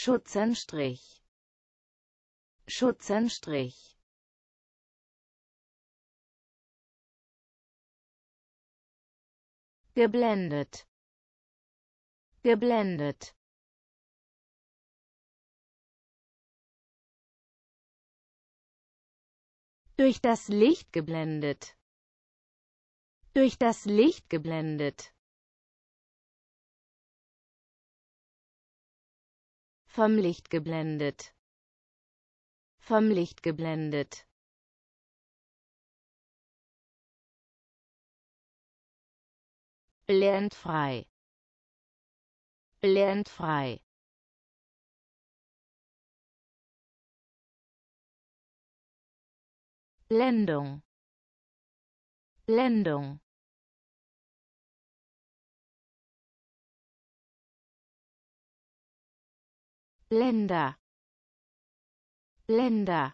Schutzenstrich Schutzenstrich geblendet geblendet durch das Licht geblendet durch das Licht geblendet vom Licht geblendet, vom Licht geblendet. Lernt frei, lernt frei. Blendung Blendung Länder Länder